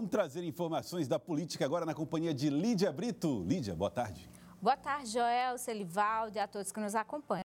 Vamos trazer informações da política agora na companhia de Lídia Brito. Lídia, boa tarde. Boa tarde, Joel, Celivalde, a todos que nos acompanham.